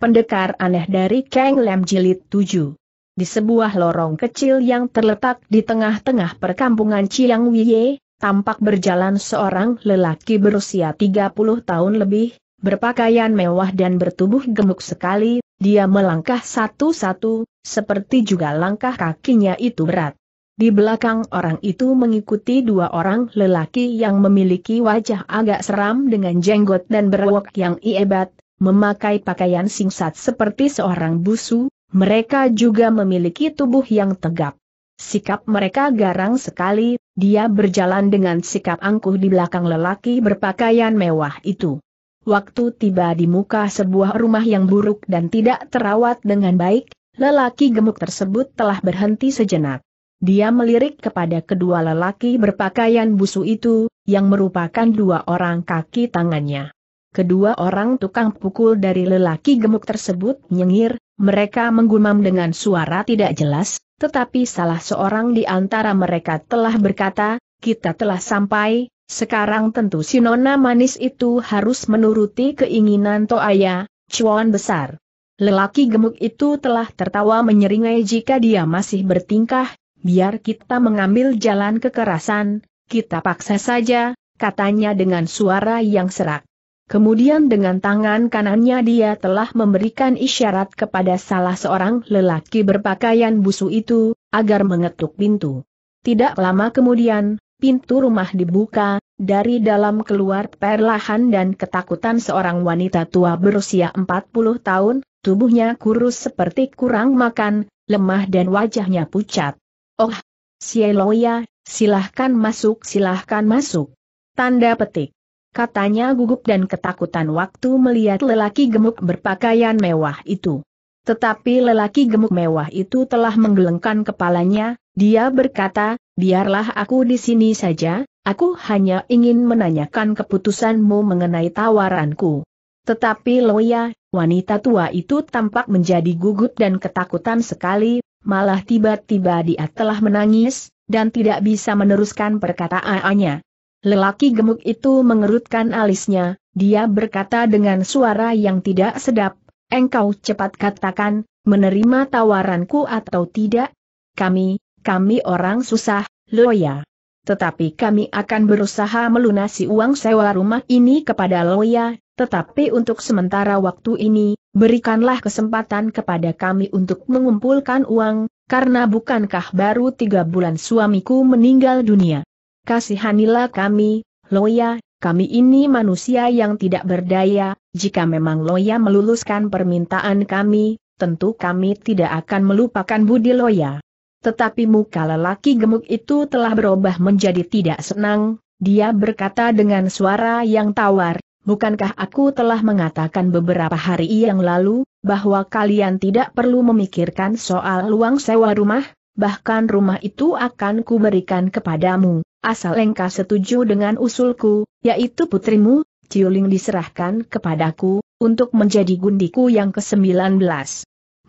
Pendekar aneh dari Kang Lem Jilid 7. Di sebuah lorong kecil yang terletak di tengah-tengah perkampungan Chiang Wiye, tampak berjalan seorang lelaki berusia 30 tahun lebih, berpakaian mewah dan bertubuh gemuk sekali, dia melangkah satu-satu, seperti juga langkah kakinya itu berat. Di belakang orang itu mengikuti dua orang lelaki yang memiliki wajah agak seram dengan jenggot dan berwok yang iebat, memakai pakaian singkat seperti seorang busu, mereka juga memiliki tubuh yang tegap. Sikap mereka garang sekali, dia berjalan dengan sikap angkuh di belakang lelaki berpakaian mewah itu. Waktu tiba di muka sebuah rumah yang buruk dan tidak terawat dengan baik, lelaki gemuk tersebut telah berhenti sejenak. Dia melirik kepada kedua lelaki berpakaian busu itu, yang merupakan dua orang kaki tangannya. Kedua orang tukang pukul dari lelaki gemuk tersebut nyengir, mereka menggumam dengan suara tidak jelas, tetapi salah seorang di antara mereka telah berkata, kita telah sampai, sekarang tentu si nona manis itu harus menuruti keinginan Toaya, cuan besar. Lelaki gemuk itu telah tertawa menyeringai jika dia masih bertingkah, biar kita mengambil jalan kekerasan, kita paksa saja, katanya dengan suara yang serak. Kemudian dengan tangan kanannya dia telah memberikan isyarat kepada salah seorang lelaki berpakaian busu itu, agar mengetuk pintu. Tidak lama kemudian, pintu rumah dibuka, dari dalam keluar perlahan dan ketakutan seorang wanita tua berusia 40 tahun, tubuhnya kurus seperti kurang makan, lemah dan wajahnya pucat. Oh, Sieloya, silahkan masuk silahkan masuk. Tanda petik katanya gugup dan ketakutan waktu melihat lelaki gemuk berpakaian mewah itu. Tetapi lelaki gemuk mewah itu telah menggelengkan kepalanya, dia berkata, biarlah aku di sini saja, aku hanya ingin menanyakan keputusanmu mengenai tawaranku. Tetapi Loya, wanita tua itu tampak menjadi gugup dan ketakutan sekali, malah tiba-tiba dia telah menangis, dan tidak bisa meneruskan perkataannya. Lelaki gemuk itu mengerutkan alisnya, dia berkata dengan suara yang tidak sedap, engkau cepat katakan, menerima tawaranku atau tidak? Kami, kami orang susah, Loya. Tetapi kami akan berusaha melunasi uang sewa rumah ini kepada Loya, tetapi untuk sementara waktu ini, berikanlah kesempatan kepada kami untuk mengumpulkan uang, karena bukankah baru tiga bulan suamiku meninggal dunia. Kasihanilah kami, Loya, kami ini manusia yang tidak berdaya, jika memang Loya meluluskan permintaan kami, tentu kami tidak akan melupakan budi Loya. Tetapi muka lelaki gemuk itu telah berubah menjadi tidak senang, dia berkata dengan suara yang tawar, Bukankah aku telah mengatakan beberapa hari yang lalu, bahwa kalian tidak perlu memikirkan soal luang sewa rumah, bahkan rumah itu akan kuberikan kepadamu asal engkau setuju dengan usulku, yaitu putrimu, Ciuling diserahkan kepadaku, untuk menjadi gundiku yang ke-19.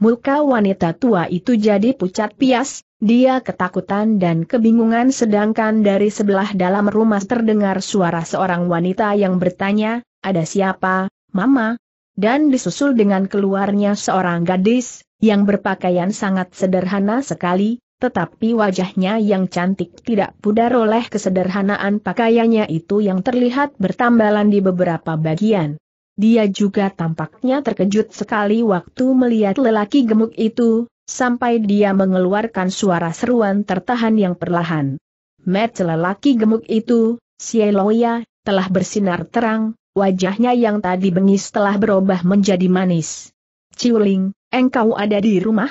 Muka wanita tua itu jadi pucat pias, dia ketakutan dan kebingungan sedangkan dari sebelah dalam rumah terdengar suara seorang wanita yang bertanya, ada siapa, mama? Dan disusul dengan keluarnya seorang gadis, yang berpakaian sangat sederhana sekali, tetapi wajahnya yang cantik tidak pudar oleh kesederhanaan pakaiannya itu yang terlihat bertambalan di beberapa bagian. Dia juga tampaknya terkejut sekali waktu melihat lelaki gemuk itu, sampai dia mengeluarkan suara seruan tertahan yang perlahan. Met lelaki gemuk itu, Sieloya, telah bersinar terang, wajahnya yang tadi bengis telah berubah menjadi manis. Ciuling, engkau ada di rumah?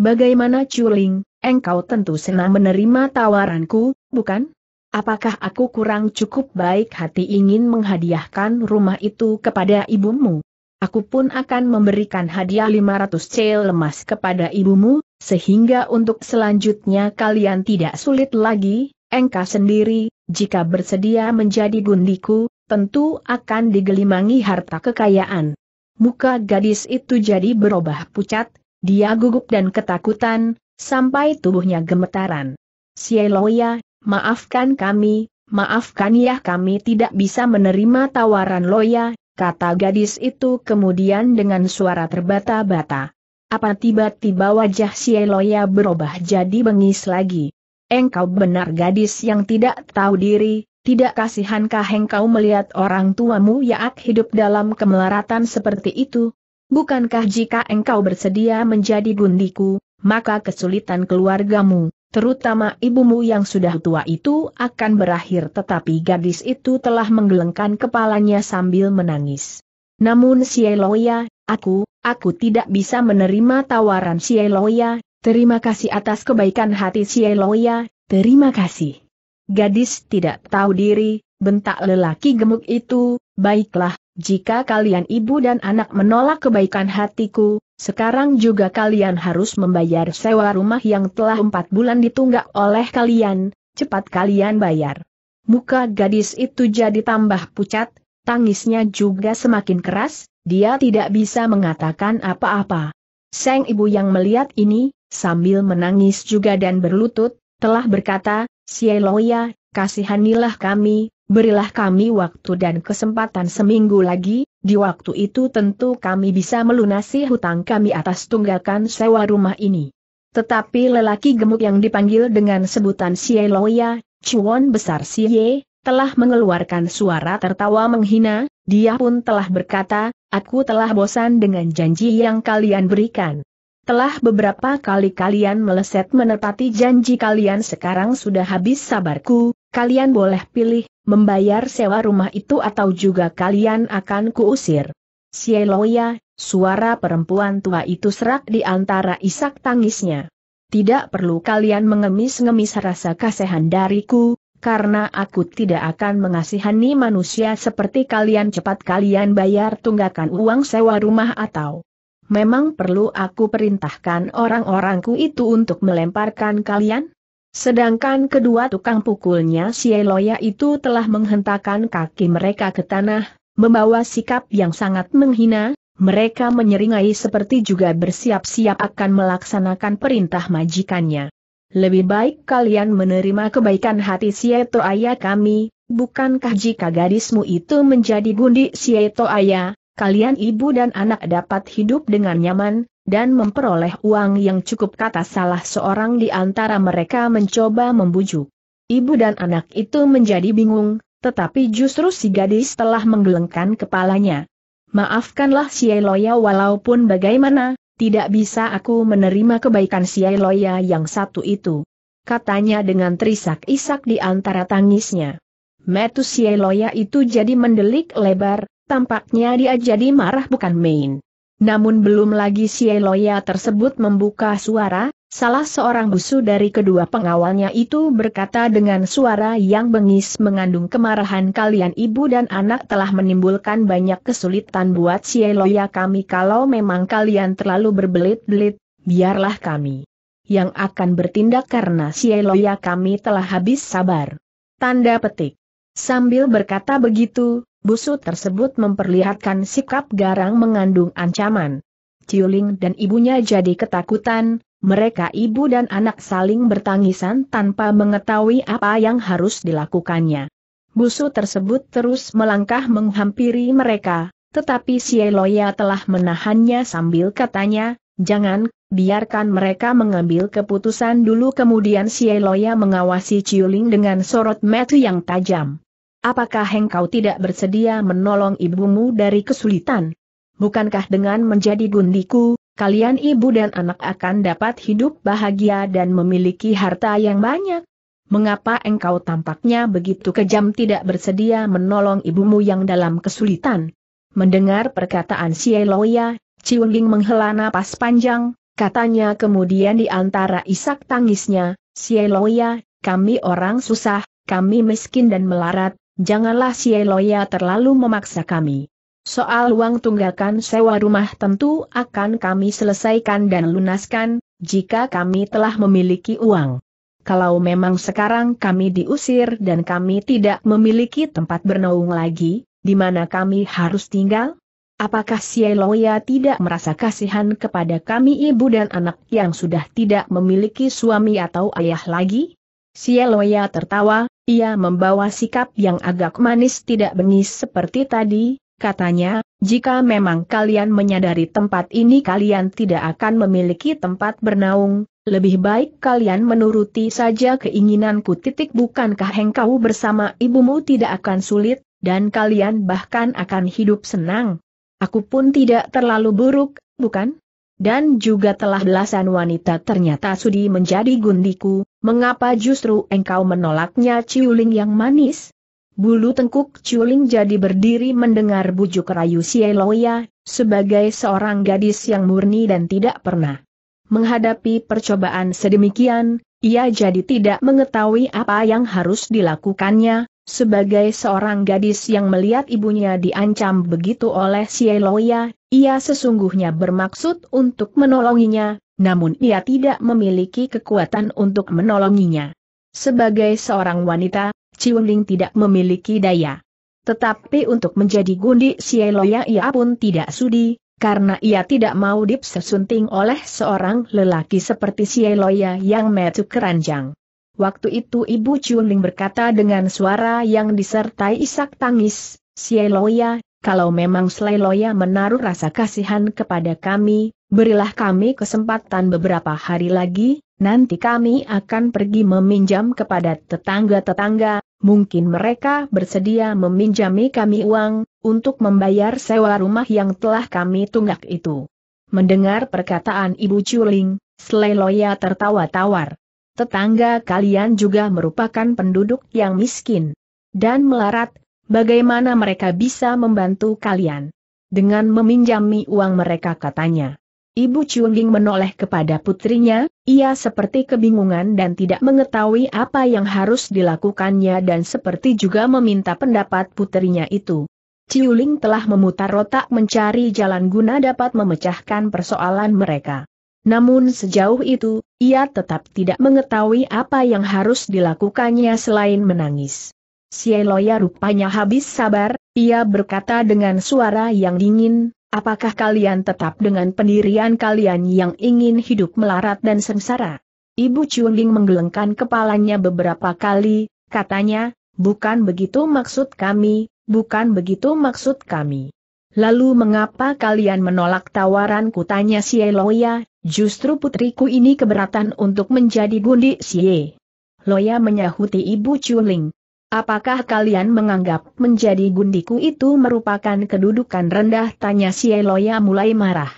Bagaimana Ciuling, engkau tentu senang menerima tawaranku, bukan? Apakah aku kurang cukup baik hati ingin menghadiahkan rumah itu kepada ibumu? Aku pun akan memberikan hadiah 500 cel lemas kepada ibumu, sehingga untuk selanjutnya kalian tidak sulit lagi, engkau sendiri, jika bersedia menjadi gundiku, tentu akan digelimangi harta kekayaan. Muka gadis itu jadi berubah pucat, dia gugup dan ketakutan, sampai tubuhnya gemetaran. Sieloya, maafkan kami, maafkan ya kami tidak bisa menerima tawaran Loya, kata gadis itu kemudian dengan suara terbata-bata. Apa tiba-tiba wajah Sieloya berubah jadi bengis lagi? Engkau benar gadis yang tidak tahu diri, tidak kasihankah engkau melihat orang tuamu Yaak hidup dalam kemelaratan seperti itu? Bukankah jika engkau bersedia menjadi gundiku, maka kesulitan keluargamu, terutama ibumu yang sudah tua itu akan berakhir tetapi gadis itu telah menggelengkan kepalanya sambil menangis. Namun Sieloya, aku, aku tidak bisa menerima tawaran Sieloya, terima kasih atas kebaikan hati Sieloya, terima kasih. Gadis tidak tahu diri, bentak lelaki gemuk itu, baiklah, jika kalian ibu dan anak menolak kebaikan hatiku, sekarang juga kalian harus membayar sewa rumah yang telah empat bulan ditunggak oleh kalian, cepat kalian bayar. Muka gadis itu jadi tambah pucat, tangisnya juga semakin keras, dia tidak bisa mengatakan apa-apa. Seng ibu yang melihat ini, sambil menangis juga dan berlutut, telah berkata, Sieloya, kasihanilah kami, berilah kami waktu dan kesempatan seminggu lagi, di waktu itu tentu kami bisa melunasi hutang kami atas tunggakan sewa rumah ini. Tetapi lelaki gemuk yang dipanggil dengan sebutan Xie Loya, Cuan Besar Xie, telah mengeluarkan suara tertawa menghina, dia pun telah berkata, aku telah bosan dengan janji yang kalian berikan. Telah beberapa kali kalian meleset menepati janji kalian sekarang sudah habis sabarku, Kalian boleh pilih, membayar sewa rumah itu atau juga kalian akan kuusir. Sieloya, suara perempuan tua itu serak di antara isak tangisnya. Tidak perlu kalian mengemis-ngemis rasa kasihan dariku, karena aku tidak akan mengasihani manusia seperti kalian cepat kalian bayar tunggakan uang sewa rumah atau memang perlu aku perintahkan orang-orangku itu untuk melemparkan kalian? Sedangkan kedua tukang pukulnya si Eloya itu telah menghentakkan kaki mereka ke tanah, membawa sikap yang sangat menghina, mereka menyeringai seperti juga bersiap-siap akan melaksanakan perintah majikannya. Lebih baik kalian menerima kebaikan hati Sieto Ayah kami, bukankah jika gadismu itu menjadi gundi Sieto Ayah, kalian ibu dan anak dapat hidup dengan nyaman, dan memperoleh uang yang cukup kata salah seorang di antara mereka mencoba membujuk. Ibu dan anak itu menjadi bingung, tetapi justru si gadis telah menggelengkan kepalanya. Maafkanlah si Eloya walaupun bagaimana, tidak bisa aku menerima kebaikan si Eloya yang satu itu. Katanya dengan terisak-isak di antara tangisnya. Metu si Eloya itu jadi mendelik lebar, tampaknya dia jadi marah bukan main. Namun belum lagi si Eloya tersebut membuka suara, salah seorang busu dari kedua pengawalnya itu berkata dengan suara yang bengis mengandung kemarahan kalian ibu dan anak telah menimbulkan banyak kesulitan buat si Eloya kami kalau memang kalian terlalu berbelit-belit, biarlah kami yang akan bertindak karena si Eloya kami telah habis sabar. Tanda petik. Sambil berkata begitu, Busu tersebut memperlihatkan sikap garang mengandung ancaman. Ciuling dan ibunya jadi ketakutan, mereka ibu dan anak saling bertangisan tanpa mengetahui apa yang harus dilakukannya. Busu tersebut terus melangkah menghampiri mereka, tetapi Sieloya telah menahannya sambil katanya, jangan, biarkan mereka mengambil keputusan dulu kemudian Sieloya mengawasi Ciuling dengan sorot metu yang tajam. Apakah engkau tidak bersedia menolong ibumu dari kesulitan? Bukankah dengan menjadi gundiku, kalian ibu dan anak akan dapat hidup bahagia dan memiliki harta yang banyak? Mengapa engkau tampaknya begitu kejam tidak bersedia menolong ibumu yang dalam kesulitan? Mendengar perkataan Sieloya, Ciwenging menghela napas panjang, katanya kemudian di antara isak tangisnya, Sieloya, kami orang susah, kami miskin dan melarat, janganlah Loya terlalu memaksa kami. Soal uang tunggakan sewa rumah tentu akan kami selesaikan dan lunaskan, jika kami telah memiliki uang. Kalau memang sekarang kami diusir dan kami tidak memiliki tempat bernaung lagi, di mana kami harus tinggal? Apakah Loya tidak merasa kasihan kepada kami ibu dan anak yang sudah tidak memiliki suami atau ayah lagi? Sieloya tertawa, ia membawa sikap yang agak manis tidak bengis seperti tadi, katanya, jika memang kalian menyadari tempat ini kalian tidak akan memiliki tempat bernaung, lebih baik kalian menuruti saja keinginanku titik bukankah hengkau bersama ibumu tidak akan sulit, dan kalian bahkan akan hidup senang. Aku pun tidak terlalu buruk, bukan? dan juga telah belasan wanita ternyata sudi menjadi gundiku, mengapa justru engkau menolaknya Ciuling yang manis? Bulu tengkuk Ciuling jadi berdiri mendengar bujuk rayu Sieloya, sebagai seorang gadis yang murni dan tidak pernah menghadapi percobaan sedemikian, ia jadi tidak mengetahui apa yang harus dilakukannya, sebagai seorang gadis yang melihat ibunya diancam begitu oleh Sieloya, ia sesungguhnya bermaksud untuk menolonginya, namun ia tidak memiliki kekuatan untuk menolonginya. Sebagai seorang wanita, Ciwending tidak memiliki daya. Tetapi untuk menjadi gundi Sieloya ia pun tidak sudi, karena ia tidak mau dipsesunting oleh seorang lelaki seperti Sieloya yang metu keranjang. Waktu itu Ibu Chunling berkata dengan suara yang disertai isak tangis, Sieloya, kalau memang Sieloya menaruh rasa kasihan kepada kami, berilah kami kesempatan beberapa hari lagi, nanti kami akan pergi meminjam kepada tetangga-tetangga, mungkin mereka bersedia meminjami kami uang, untuk membayar sewa rumah yang telah kami tunggak itu. Mendengar perkataan Ibu Chuling, Loya tertawa tawar tetangga kalian juga merupakan penduduk yang miskin dan melarat, bagaimana mereka bisa membantu kalian? Dengan meminjami uang mereka katanya. Ibu Chunging menoleh kepada putrinya, ia seperti kebingungan dan tidak mengetahui apa yang harus dilakukannya dan seperti juga meminta pendapat putrinya itu. Ciuling telah memutar otak mencari jalan guna dapat memecahkan persoalan mereka. Namun sejauh itu, ia tetap tidak mengetahui apa yang harus dilakukannya selain menangis. Sieloya rupanya habis sabar, ia berkata dengan suara yang dingin, apakah kalian tetap dengan pendirian kalian yang ingin hidup melarat dan sengsara? Ibu Chunling menggelengkan kepalanya beberapa kali, katanya, bukan begitu maksud kami, bukan begitu maksud kami. Lalu mengapa kalian menolak tawaran kutanya Sieloya, Justru putriku ini keberatan untuk menjadi gundi siye. Loya menyahuti Ibu Chuling. Apakah kalian menganggap menjadi gundiku itu merupakan kedudukan rendah? Tanya Xie Loya mulai marah.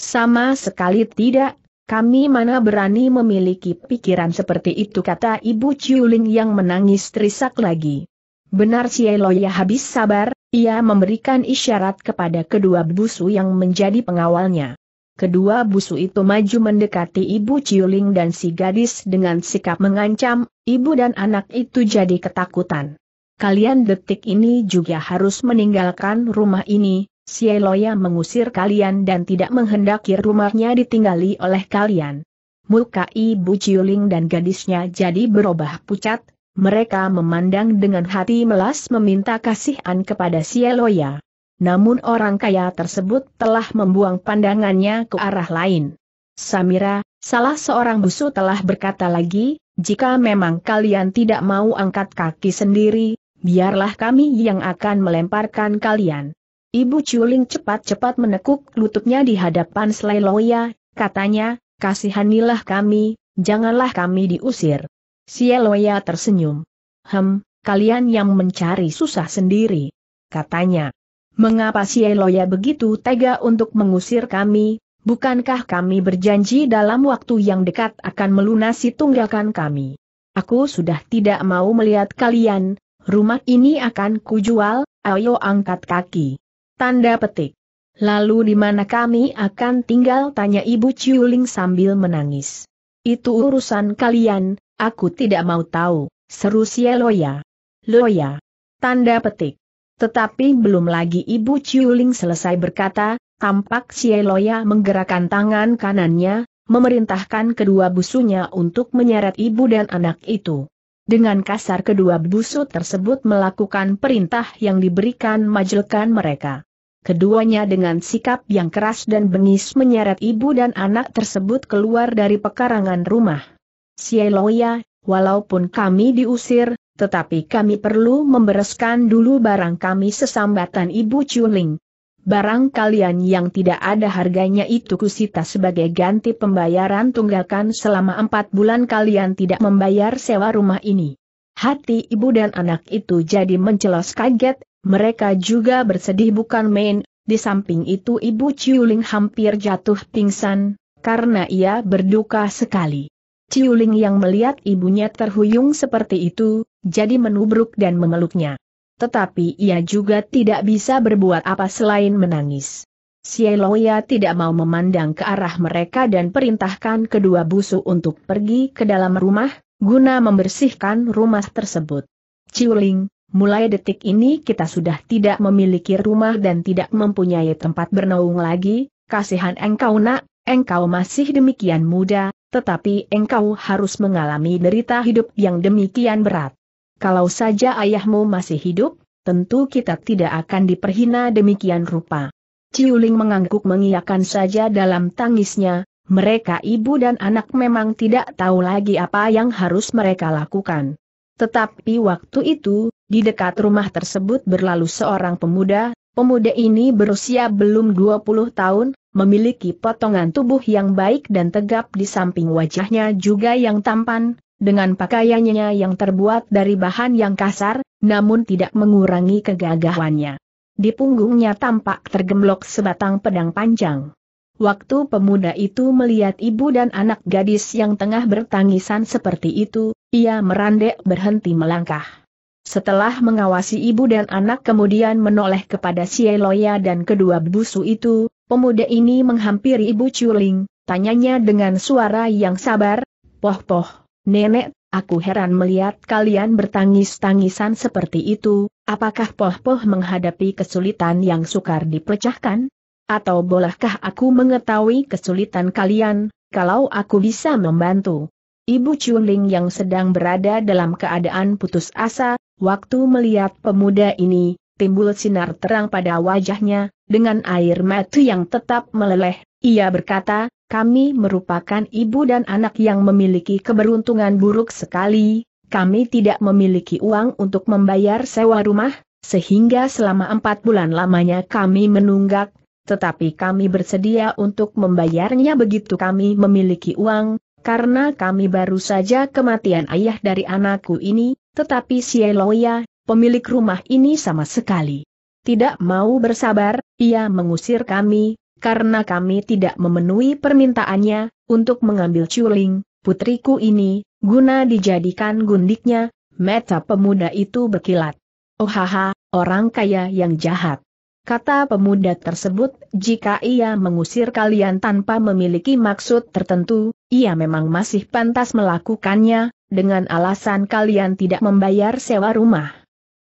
Sama sekali tidak, kami mana berani memiliki pikiran seperti itu kata Ibu Chuling yang menangis terisak lagi. Benar Xie Loya habis sabar, ia memberikan isyarat kepada kedua busu yang menjadi pengawalnya. Kedua busu itu maju mendekati ibu Ciuling dan si gadis dengan sikap mengancam, ibu dan anak itu jadi ketakutan. Kalian detik ini juga harus meninggalkan rumah ini, Loya mengusir kalian dan tidak menghendaki rumahnya ditinggali oleh kalian. Muka ibu Ciuling dan gadisnya jadi berubah pucat, mereka memandang dengan hati melas meminta kasihan kepada Loya. Namun orang kaya tersebut telah membuang pandangannya ke arah lain. Samira, salah seorang busu telah berkata lagi, jika memang kalian tidak mau angkat kaki sendiri, biarlah kami yang akan melemparkan kalian. Ibu Culing cepat-cepat menekuk lututnya di hadapan Sleloya, katanya, kasihanilah kami, janganlah kami diusir. Sieloya tersenyum. Hem, kalian yang mencari susah sendiri. Katanya. Mengapa si Eloya begitu tega untuk mengusir kami? Bukankah kami berjanji dalam waktu yang dekat akan melunasi tunggakan kami? Aku sudah tidak mau melihat kalian, rumah ini akan kujual, ayo angkat kaki. Tanda petik. Lalu di mana kami akan tinggal tanya Ibu Ciuling sambil menangis. Itu urusan kalian, aku tidak mau tahu, seru si Eloya. Loya. Tanda petik. Tetapi belum lagi Ibu Ciuling selesai berkata, tampak Cieloya menggerakkan tangan kanannya, memerintahkan kedua busunya untuk menyeret ibu dan anak itu. Dengan kasar kedua busu tersebut melakukan perintah yang diberikan majelkan mereka. Keduanya dengan sikap yang keras dan bengis menyeret ibu dan anak tersebut keluar dari pekarangan rumah. Sieloya, walaupun kami diusir, tetapi kami perlu membereskan dulu barang kami sesambatan Ibu Chuling. Barang kalian yang tidak ada harganya itu kusita sebagai ganti pembayaran tunggakan selama empat bulan kalian tidak membayar sewa rumah ini. Hati ibu dan anak itu jadi mencelos kaget, mereka juga bersedih bukan main, di samping itu ibu Ciuling hampir jatuh pingsan, karena ia berduka sekali. Ciuling yang melihat ibunya terhuyung seperti itu, jadi menubruk dan memeluknya. Tetapi ia juga tidak bisa berbuat apa selain menangis. Sieloya tidak mau memandang ke arah mereka dan perintahkan kedua busu untuk pergi ke dalam rumah, guna membersihkan rumah tersebut. Ciuling, mulai detik ini kita sudah tidak memiliki rumah dan tidak mempunyai tempat bernaung lagi, kasihan engkau nak, engkau masih demikian muda, tetapi engkau harus mengalami derita hidup yang demikian berat. Kalau saja ayahmu masih hidup, tentu kita tidak akan diperhina demikian rupa. Ciuling mengangguk mengiyakan saja dalam tangisnya, mereka ibu dan anak memang tidak tahu lagi apa yang harus mereka lakukan. Tetapi waktu itu, di dekat rumah tersebut berlalu seorang pemuda, pemuda ini berusia belum 20 tahun, memiliki potongan tubuh yang baik dan tegap di samping wajahnya juga yang tampan, dengan pakaiannya yang terbuat dari bahan yang kasar, namun tidak mengurangi kegagahannya. Di punggungnya tampak tergemblok sebatang pedang panjang. Waktu pemuda itu melihat ibu dan anak gadis yang tengah bertangisan seperti itu, ia merandek berhenti melangkah. Setelah mengawasi ibu dan anak kemudian menoleh kepada si Eloya dan kedua busu itu, Pemuda ini menghampiri Ibu Culing, tanyanya dengan suara yang sabar, Poh-poh, nenek, aku heran melihat kalian bertangis-tangisan seperti itu, apakah poh-poh menghadapi kesulitan yang sukar dipecahkan? Atau bolehkah aku mengetahui kesulitan kalian, kalau aku bisa membantu? Ibu Culing yang sedang berada dalam keadaan putus asa, waktu melihat pemuda ini, timbul sinar terang pada wajahnya, dengan air mata yang tetap meleleh, ia berkata, kami merupakan ibu dan anak yang memiliki keberuntungan buruk sekali, kami tidak memiliki uang untuk membayar sewa rumah, sehingga selama empat bulan lamanya kami menunggak, tetapi kami bersedia untuk membayarnya begitu kami memiliki uang, karena kami baru saja kematian ayah dari anakku ini, tetapi Eloya, pemilik rumah ini sama sekali. Tidak mau bersabar, ia mengusir kami, karena kami tidak memenuhi permintaannya, untuk mengambil culing, putriku ini, guna dijadikan gundiknya, Meta pemuda itu berkilat. Oh haha, orang kaya yang jahat. Kata pemuda tersebut, jika ia mengusir kalian tanpa memiliki maksud tertentu, ia memang masih pantas melakukannya, dengan alasan kalian tidak membayar sewa rumah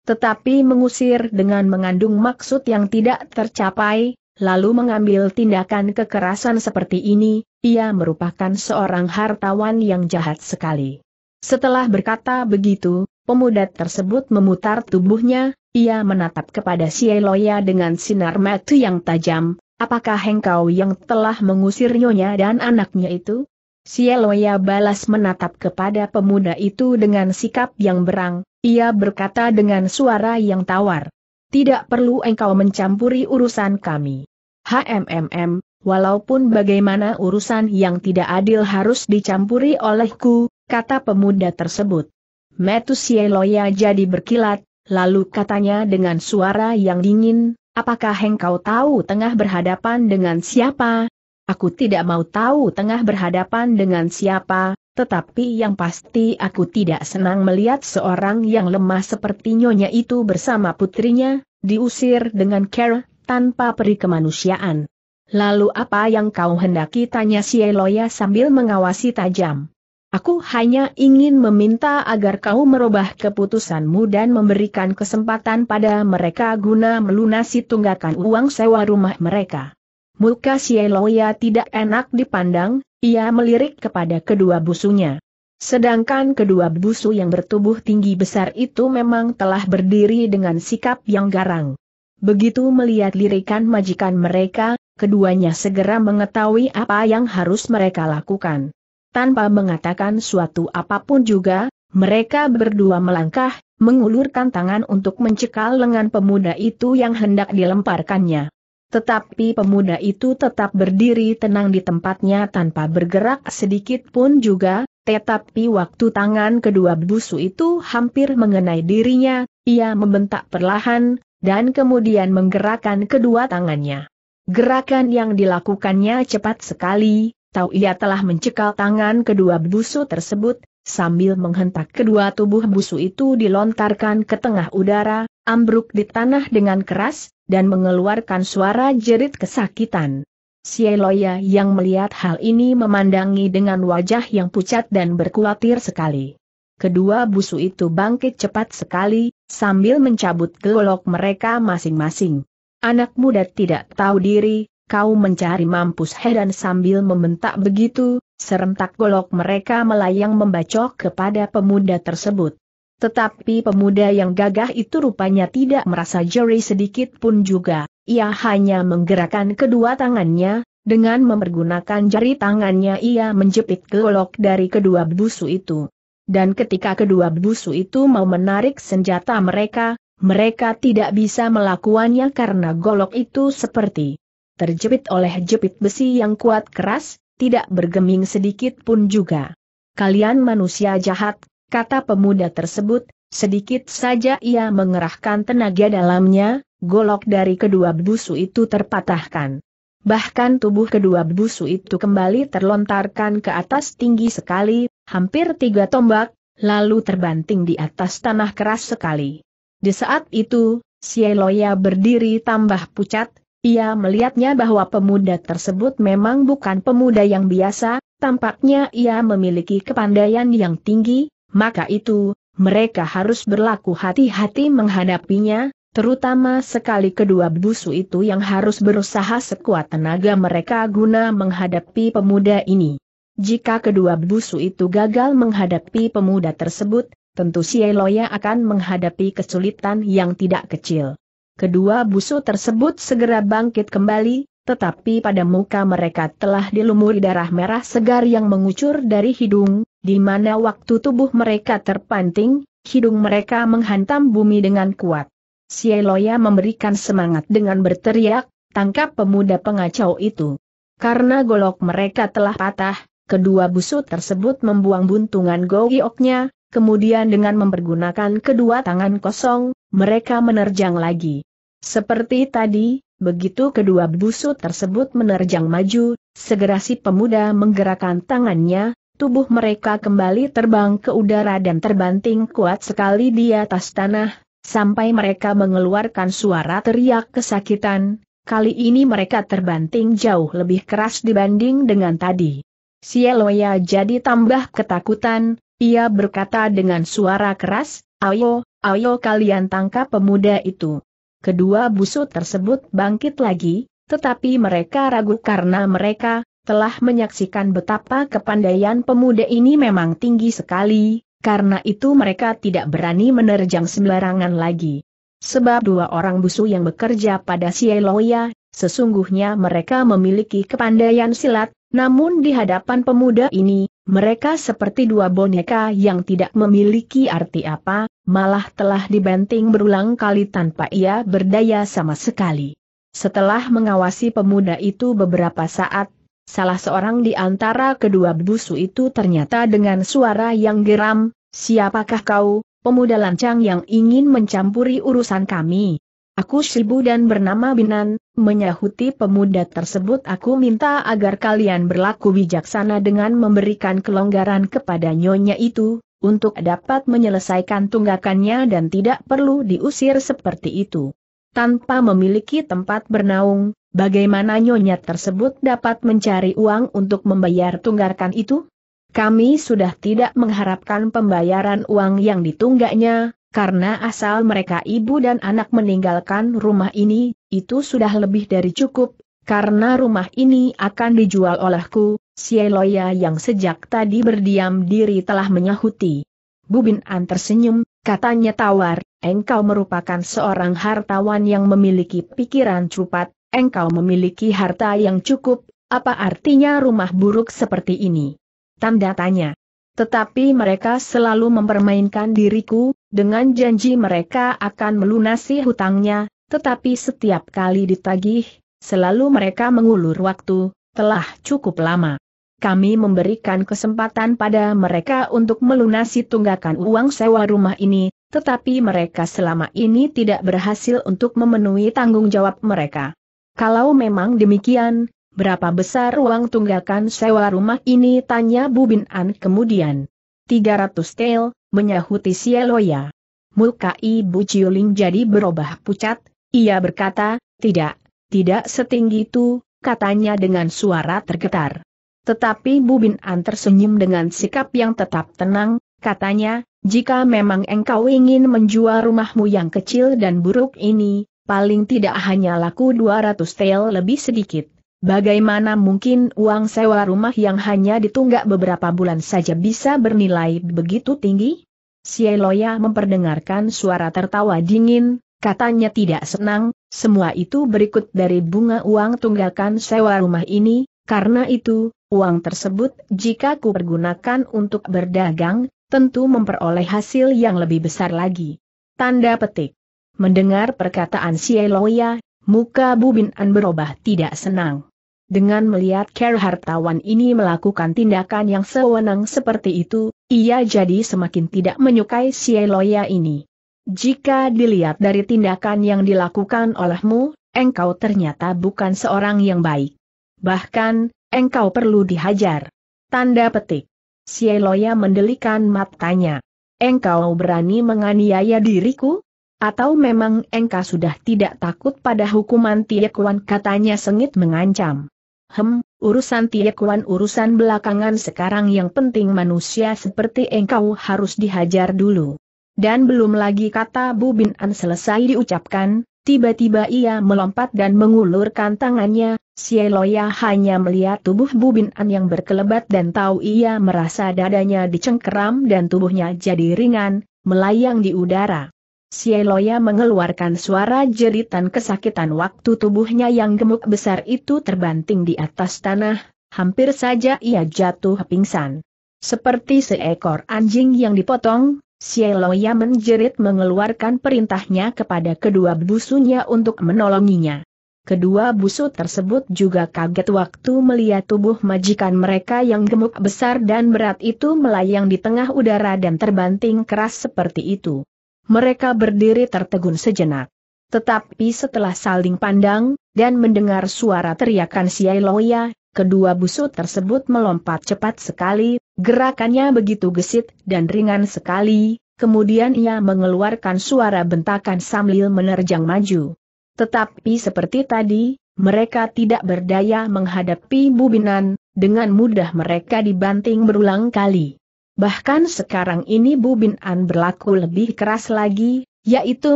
tetapi mengusir dengan mengandung maksud yang tidak tercapai, lalu mengambil tindakan kekerasan seperti ini, ia merupakan seorang hartawan yang jahat sekali. Setelah berkata begitu, pemuda tersebut memutar tubuhnya, ia menatap kepada si Eloya dengan sinar mata yang tajam, apakah engkau yang telah mengusir nyonya dan anaknya itu? Sieloya balas menatap kepada pemuda itu dengan sikap yang berang, ia berkata dengan suara yang tawar. Tidak perlu engkau mencampuri urusan kami. HMMM, walaupun bagaimana urusan yang tidak adil harus dicampuri olehku, kata pemuda tersebut. Metu Sieloya jadi berkilat, lalu katanya dengan suara yang dingin, apakah engkau tahu tengah berhadapan dengan siapa, Aku tidak mau tahu tengah berhadapan dengan siapa, tetapi yang pasti aku tidak senang melihat seorang yang lemah seperti nyonya itu bersama putrinya, diusir dengan care, tanpa peri kemanusiaan. Lalu apa yang kau hendaki tanya si Eloya sambil mengawasi tajam. Aku hanya ingin meminta agar kau merubah keputusanmu dan memberikan kesempatan pada mereka guna melunasi tunggakan uang sewa rumah mereka. Muka Sieloya tidak enak dipandang, ia melirik kepada kedua busunya. Sedangkan kedua busu yang bertubuh tinggi besar itu memang telah berdiri dengan sikap yang garang. Begitu melihat lirikan majikan mereka, keduanya segera mengetahui apa yang harus mereka lakukan. Tanpa mengatakan suatu apapun juga, mereka berdua melangkah, mengulurkan tangan untuk mencekal lengan pemuda itu yang hendak dilemparkannya. Tetapi pemuda itu tetap berdiri tenang di tempatnya tanpa bergerak sedikit pun juga, tetapi waktu tangan kedua busu itu hampir mengenai dirinya, ia membentak perlahan, dan kemudian menggerakkan kedua tangannya. Gerakan yang dilakukannya cepat sekali, tahu ia telah mencekal tangan kedua busu tersebut, sambil menghentak kedua tubuh busu itu dilontarkan ke tengah udara, ambruk di tanah dengan keras, dan mengeluarkan suara jerit kesakitan. Sieloya yang melihat hal ini memandangi dengan wajah yang pucat dan berkuatir sekali. Kedua busu itu bangkit cepat sekali, sambil mencabut golok mereka masing-masing. Anak muda tidak tahu diri, kau mencari mampus he dan sambil membentak begitu, serentak golok mereka melayang membacok kepada pemuda tersebut. Tetapi pemuda yang gagah itu rupanya tidak merasa jeri sedikit pun juga, ia hanya menggerakkan kedua tangannya, dengan mempergunakan jari tangannya ia menjepit golok dari kedua busu itu. Dan ketika kedua busu itu mau menarik senjata mereka, mereka tidak bisa melakukannya karena golok itu seperti terjepit oleh jepit besi yang kuat keras, tidak bergeming sedikit pun juga. Kalian manusia jahat, kata pemuda tersebut, sedikit saja ia mengerahkan tenaga dalamnya, golok dari kedua busu itu terpatahkan. Bahkan tubuh kedua busu itu kembali terlontarkan ke atas tinggi sekali, hampir tiga tombak, lalu terbanting di atas tanah keras sekali. Di saat itu, Sieloya berdiri tambah pucat, ia melihatnya bahwa pemuda tersebut memang bukan pemuda yang biasa, tampaknya ia memiliki kepandaian yang tinggi, maka itu, mereka harus berlaku hati-hati menghadapinya, terutama sekali kedua busu itu yang harus berusaha sekuat tenaga mereka guna menghadapi pemuda ini. Jika kedua busu itu gagal menghadapi pemuda tersebut, tentu si Eloya akan menghadapi kesulitan yang tidak kecil. Kedua busu tersebut segera bangkit kembali, tetapi pada muka mereka telah dilumuri darah merah segar yang mengucur dari hidung, di mana waktu tubuh mereka terpanting, hidung mereka menghantam bumi dengan kuat. Sieloya memberikan semangat dengan berteriak, tangkap pemuda pengacau itu. Karena golok mereka telah patah, kedua busut tersebut membuang buntungan gogioknya, kemudian dengan mempergunakan kedua tangan kosong, mereka menerjang lagi. Seperti tadi, Begitu kedua busu tersebut menerjang maju, segera si pemuda menggerakkan tangannya, tubuh mereka kembali terbang ke udara dan terbanting kuat sekali di atas tanah, sampai mereka mengeluarkan suara teriak kesakitan, kali ini mereka terbanting jauh lebih keras dibanding dengan tadi. Sieloya jadi tambah ketakutan, ia berkata dengan suara keras, ayo, ayo kalian tangkap pemuda itu kedua busur tersebut bangkit lagi, tetapi mereka ragu karena mereka telah menyaksikan betapa kepandaian pemuda ini memang tinggi sekali, karena itu mereka tidak berani menerjang sembarangan lagi. Sebab dua orang busu yang bekerja pada Sieloya, sesungguhnya mereka memiliki kepandaian silat, namun di hadapan pemuda ini, mereka seperti dua boneka yang tidak memiliki arti apa, malah telah dibanting berulang kali tanpa ia berdaya sama sekali. Setelah mengawasi pemuda itu beberapa saat, salah seorang di antara kedua busu itu ternyata dengan suara yang geram, Siapakah kau, pemuda lancang yang ingin mencampuri urusan kami? Aku Shibu dan bernama Binan, menyahuti pemuda tersebut aku minta agar kalian berlaku bijaksana dengan memberikan kelonggaran kepada nyonya itu, untuk dapat menyelesaikan tunggakannya dan tidak perlu diusir seperti itu. Tanpa memiliki tempat bernaung, bagaimana nyonya tersebut dapat mencari uang untuk membayar tunggakan itu? Kami sudah tidak mengharapkan pembayaran uang yang ditunggaknya, karena asal mereka ibu dan anak meninggalkan rumah ini, itu sudah lebih dari cukup, karena rumah ini akan dijual olehku, Sieloya yang sejak tadi berdiam diri telah menyahuti. Bubin An tersenyum, katanya tawar, engkau merupakan seorang hartawan yang memiliki pikiran cepat, engkau memiliki harta yang cukup, apa artinya rumah buruk seperti ini? Tanda tanya. Tetapi mereka selalu mempermainkan diriku, dengan janji mereka akan melunasi hutangnya, tetapi setiap kali ditagih, selalu mereka mengulur waktu, telah cukup lama. Kami memberikan kesempatan pada mereka untuk melunasi tunggakan uang sewa rumah ini, tetapi mereka selama ini tidak berhasil untuk memenuhi tanggung jawab mereka. Kalau memang demikian, Berapa besar uang tunggakan sewa rumah ini? Tanya Bubin An kemudian. 300 tel, menyahuti Sieloya. Muka Ibu Ciuling jadi berubah pucat, ia berkata, tidak, tidak setinggi itu, katanya dengan suara tergetar. Tetapi Bubin An tersenyum dengan sikap yang tetap tenang, katanya, jika memang engkau ingin menjual rumahmu yang kecil dan buruk ini, paling tidak hanya laku 200 tel lebih sedikit. Bagaimana mungkin uang sewa rumah yang hanya ditunggak beberapa bulan saja bisa bernilai begitu tinggi? Sieloya memperdengarkan suara tertawa dingin, katanya tidak senang, semua itu berikut dari bunga uang tunggakan sewa rumah ini, karena itu, uang tersebut jika ku pergunakan untuk berdagang, tentu memperoleh hasil yang lebih besar lagi. Tanda petik. Mendengar perkataan Sieloya, Muka Bubin An berubah tidak senang. Dengan melihat Ker Hartawan ini melakukan tindakan yang sewenang seperti itu, ia jadi semakin tidak menyukai Sieloya ini. Jika dilihat dari tindakan yang dilakukan olehmu, engkau ternyata bukan seorang yang baik. Bahkan, engkau perlu dihajar. Tanda petik. Sieloya mendelikan matanya. Engkau berani menganiaya diriku? Atau memang engkau sudah tidak takut pada hukuman Tiekuan katanya sengit mengancam. Hem, urusan Tiekuan urusan belakangan sekarang yang penting manusia seperti engkau harus dihajar dulu. Dan belum lagi kata Bu Bin An selesai diucapkan, tiba-tiba ia melompat dan mengulurkan tangannya, Sieloya hanya melihat tubuh Bu Bin An yang berkelebat dan tahu ia merasa dadanya dicengkeram dan tubuhnya jadi ringan, melayang di udara. Sieloya mengeluarkan suara jeritan kesakitan waktu tubuhnya yang gemuk besar itu terbanting di atas tanah, hampir saja ia jatuh pingsan. Seperti seekor anjing yang dipotong, Sieloya menjerit mengeluarkan perintahnya kepada kedua busunya untuk menolonginya. Kedua busu tersebut juga kaget waktu melihat tubuh majikan mereka yang gemuk besar dan berat itu melayang di tengah udara dan terbanting keras seperti itu mereka berdiri tertegun sejenak. Tetapi setelah saling pandang, dan mendengar suara teriakan si Loya, kedua busur tersebut melompat cepat sekali, gerakannya begitu gesit dan ringan sekali, kemudian ia mengeluarkan suara bentakan sambil menerjang maju. Tetapi seperti tadi, mereka tidak berdaya menghadapi Bubinan, dengan mudah mereka dibanting berulang kali. Bahkan sekarang ini Bu Bin An berlaku lebih keras lagi, yaitu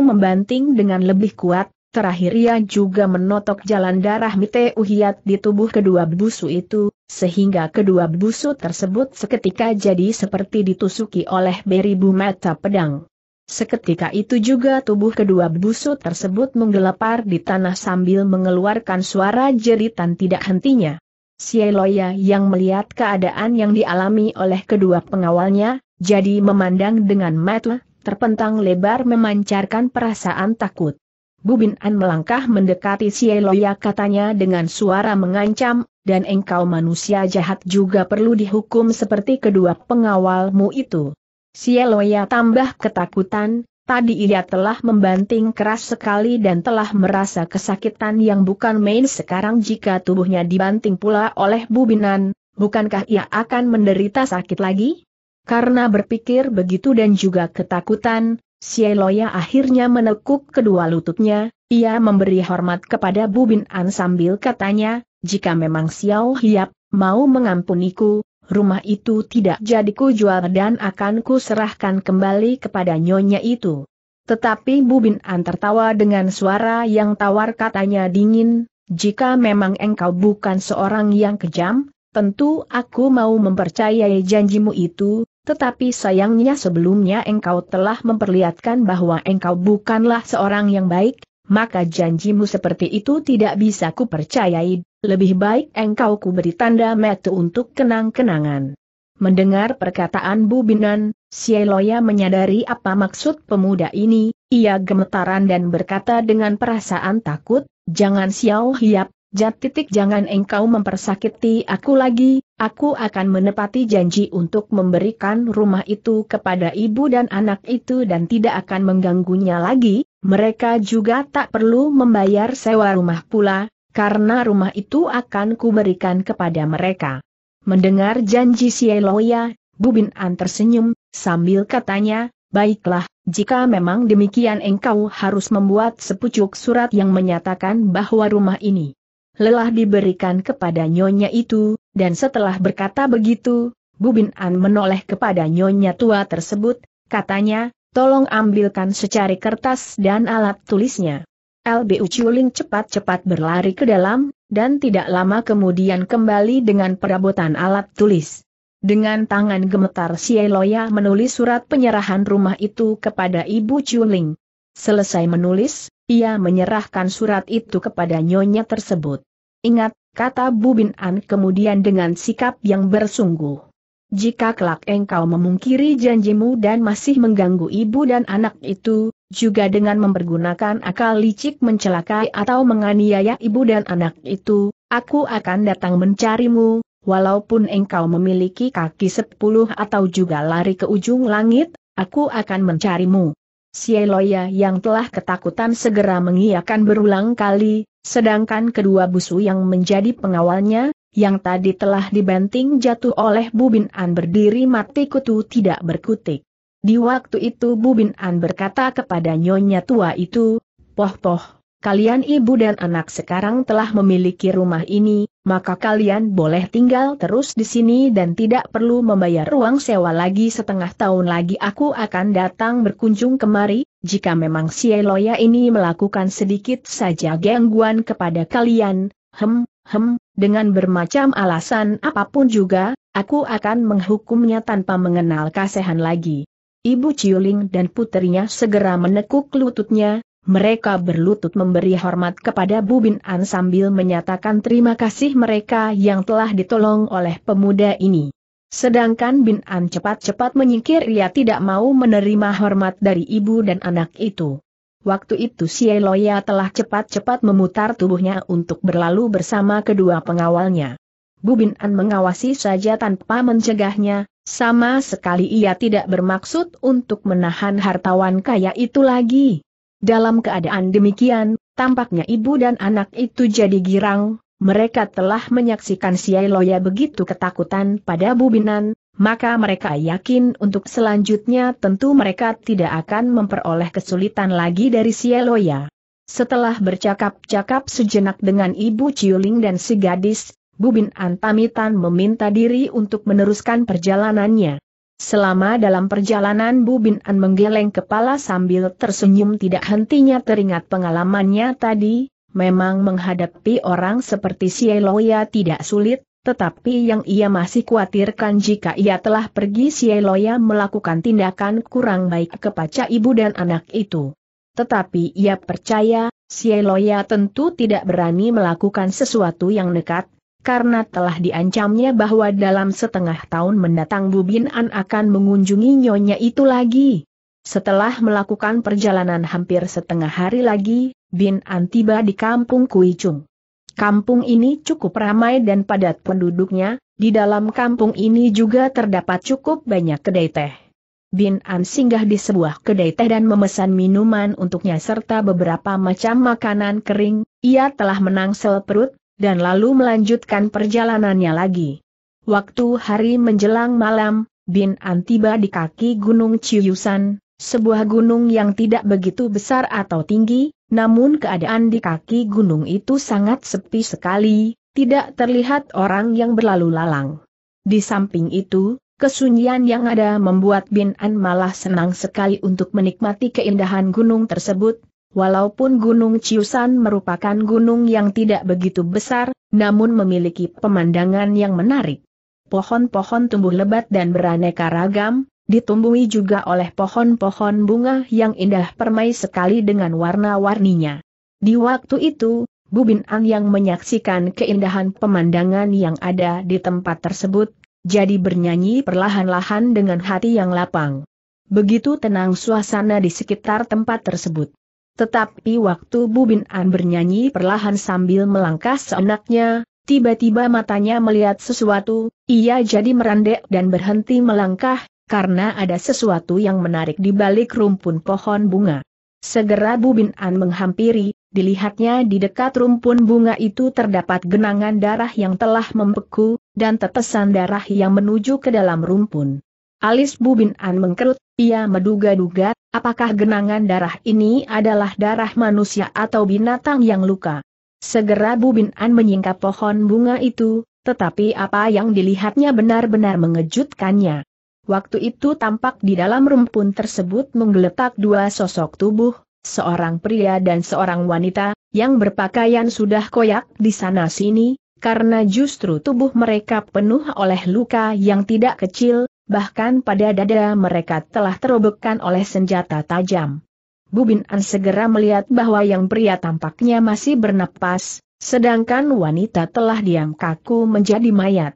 membanting dengan lebih kuat, terakhir ia juga menotok jalan darah Mite Uhiat di tubuh kedua busu itu, sehingga kedua busu tersebut seketika jadi seperti ditusuki oleh beribu mata pedang. Seketika itu juga tubuh kedua busu tersebut menggelepar di tanah sambil mengeluarkan suara jeritan tidak hentinya. Sieloya yang melihat keadaan yang dialami oleh kedua pengawalnya, jadi memandang dengan mata terpentang lebar memancarkan perasaan takut. Bubin An melangkah mendekati Sieloya katanya dengan suara mengancam, dan engkau manusia jahat juga perlu dihukum seperti kedua pengawalmu itu. Sieloya tambah ketakutan, Tadi ia telah membanting keras sekali dan telah merasa kesakitan yang bukan main sekarang jika tubuhnya dibanting pula oleh Bubinan, bukankah ia akan menderita sakit lagi? Karena berpikir begitu dan juga ketakutan, Sieloya akhirnya menekuk kedua lututnya, ia memberi hormat kepada Bubinan sambil katanya, jika memang Xiao Hiap mau mengampuniku, rumah itu tidak jadi kujual dan akan kuserahkan kembali kepada nyonya itu. Tetapi Bubin An tertawa dengan suara yang tawar katanya dingin, jika memang engkau bukan seorang yang kejam, tentu aku mau mempercayai janjimu itu, tetapi sayangnya sebelumnya engkau telah memperlihatkan bahwa engkau bukanlah seorang yang baik, maka janjimu seperti itu tidak bisa kupercayai, lebih baik engkau ku beri tanda metu untuk kenang-kenangan. Mendengar perkataan Bu Binan, Sieloya menyadari apa maksud pemuda ini, ia gemetaran dan berkata dengan perasaan takut, jangan Xiao Hiap, jat titik jangan engkau mempersakiti aku lagi, aku akan menepati janji untuk memberikan rumah itu kepada ibu dan anak itu dan tidak akan mengganggunya lagi, mereka juga tak perlu membayar sewa rumah pula, karena rumah itu akan kuberikan kepada mereka. Mendengar janji Sieloya, Bubin An tersenyum, sambil katanya, Baiklah, jika memang demikian engkau harus membuat sepucuk surat yang menyatakan bahwa rumah ini lelah diberikan kepada nyonya itu, dan setelah berkata begitu, Bubin An menoleh kepada nyonya tua tersebut, katanya, tolong ambilkan secari kertas dan alat tulisnya. LBU Chuling cepat-cepat berlari ke dalam, dan tidak lama kemudian kembali dengan perabotan alat tulis. Dengan tangan gemetar Sieloya menulis surat penyerahan rumah itu kepada Ibu Chuling. Selesai menulis, ia menyerahkan surat itu kepada nyonya tersebut. Ingat, kata Bubin An kemudian dengan sikap yang bersungguh. Jika kelak engkau memungkiri janjimu dan masih mengganggu ibu dan anak itu, juga dengan mempergunakan akal licik mencelakai atau menganiaya ibu dan anak itu, aku akan datang mencarimu, walaupun engkau memiliki kaki sepuluh atau juga lari ke ujung langit, aku akan mencarimu. Sieloya yang telah ketakutan segera mengiakan berulang kali, sedangkan kedua busu yang menjadi pengawalnya, yang tadi telah dibanting jatuh oleh Bubin An berdiri mati kutu tidak berkutik. Di waktu itu Bubin An berkata kepada nyonya tua itu, Poh-poh, kalian ibu dan anak sekarang telah memiliki rumah ini, maka kalian boleh tinggal terus di sini dan tidak perlu membayar ruang sewa lagi setengah tahun lagi aku akan datang berkunjung kemari, jika memang si Eloya ini melakukan sedikit saja gangguan kepada kalian, hem, Hem, dengan bermacam alasan apapun juga, aku akan menghukumnya tanpa mengenal kasihan lagi. Ibu Ciuling dan putrinya segera menekuk lututnya, mereka berlutut memberi hormat kepada Bu Bin An sambil menyatakan terima kasih mereka yang telah ditolong oleh pemuda ini. Sedangkan Bin An cepat-cepat menyingkir ia tidak mau menerima hormat dari ibu dan anak itu. Waktu itu Eloya telah cepat-cepat memutar tubuhnya untuk berlalu bersama kedua pengawalnya. Bubin An mengawasi saja tanpa mencegahnya, sama sekali ia tidak bermaksud untuk menahan hartawan kaya itu lagi. Dalam keadaan demikian, tampaknya ibu dan anak itu jadi girang, mereka telah menyaksikan Eloya begitu ketakutan pada Bubinan, maka mereka yakin untuk selanjutnya tentu mereka tidak akan memperoleh kesulitan lagi dari Sieloya. Setelah bercakap-cakap sejenak dengan Ibu Ciuling dan si gadis, Bubin Antamitan meminta diri untuk meneruskan perjalanannya. Selama dalam perjalanan Bubin An menggeleng kepala sambil tersenyum tidak hentinya teringat pengalamannya tadi, memang menghadapi orang seperti Sieloya tidak sulit, tetapi yang ia masih khawatirkan jika ia telah pergi Sieloya melakukan tindakan kurang baik kepada ibu dan anak itu. Tetapi ia percaya, Sieloya tentu tidak berani melakukan sesuatu yang nekat, karena telah diancamnya bahwa dalam setengah tahun mendatang Bubin An akan mengunjungi nyonya itu lagi. Setelah melakukan perjalanan hampir setengah hari lagi, Bin An tiba di kampung Kuicung. Kampung ini cukup ramai dan padat penduduknya, di dalam kampung ini juga terdapat cukup banyak kedai teh. Bin An singgah di sebuah kedai teh dan memesan minuman untuknya serta beberapa macam makanan kering, ia telah menangsel perut, dan lalu melanjutkan perjalanannya lagi. Waktu hari menjelang malam, Bin An tiba di kaki Gunung Ciusan, sebuah gunung yang tidak begitu besar atau tinggi, namun keadaan di kaki gunung itu sangat sepi sekali, tidak terlihat orang yang berlalu lalang. Di samping itu, kesunyian yang ada membuat Bin An malah senang sekali untuk menikmati keindahan gunung tersebut, Walaupun Gunung Ciusan merupakan gunung yang tidak begitu besar, namun memiliki pemandangan yang menarik. Pohon-pohon tumbuh lebat dan beraneka ragam, ditumbuhi juga oleh pohon-pohon bunga yang indah permai sekali dengan warna-warninya. Di waktu itu, Bubin An yang menyaksikan keindahan pemandangan yang ada di tempat tersebut, jadi bernyanyi perlahan-lahan dengan hati yang lapang. Begitu tenang suasana di sekitar tempat tersebut. Tetapi waktu Bubin An bernyanyi perlahan sambil melangkah seenaknya, tiba-tiba matanya melihat sesuatu, ia jadi merandek dan berhenti melangkah, karena ada sesuatu yang menarik di balik rumpun pohon bunga. Segera Bu Bin An menghampiri, dilihatnya di dekat rumpun bunga itu terdapat genangan darah yang telah membeku, dan tetesan darah yang menuju ke dalam rumpun. Alis Bu Bin An mengkerut, ia menduga-duga, apakah genangan darah ini adalah darah manusia atau binatang yang luka. Segera Bu Bin An menyingkap pohon bunga itu, tetapi apa yang dilihatnya benar-benar mengejutkannya. Waktu itu tampak di dalam rumpun tersebut menggeletak dua sosok tubuh, seorang pria dan seorang wanita, yang berpakaian sudah koyak di sana-sini, karena justru tubuh mereka penuh oleh luka yang tidak kecil, bahkan pada dada mereka telah terobekkan oleh senjata tajam. Bubin An segera melihat bahwa yang pria tampaknya masih bernapas, sedangkan wanita telah diam kaku menjadi mayat.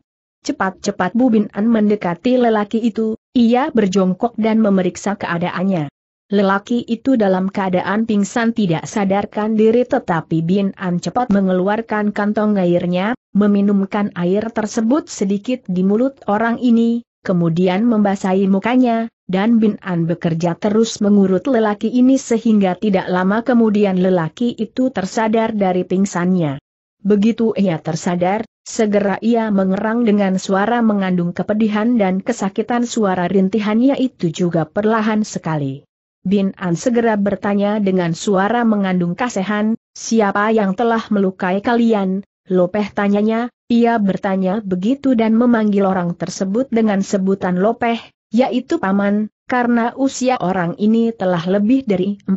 Cepat-cepat Bubin An mendekati lelaki itu, ia berjongkok dan memeriksa keadaannya. Lelaki itu dalam keadaan pingsan tidak sadarkan diri tetapi Bin An cepat mengeluarkan kantong airnya, meminumkan air tersebut sedikit di mulut orang ini, kemudian membasahi mukanya, dan Bin An bekerja terus mengurut lelaki ini sehingga tidak lama kemudian lelaki itu tersadar dari pingsannya. Begitu ia tersadar, Segera ia mengerang dengan suara mengandung kepedihan dan kesakitan suara rintihannya itu juga perlahan sekali. Bin An segera bertanya dengan suara mengandung kasihan, siapa yang telah melukai kalian? Lopeh tanyanya, ia bertanya begitu dan memanggil orang tersebut dengan sebutan Lopeh, yaitu Paman, karena usia orang ini telah lebih dari 40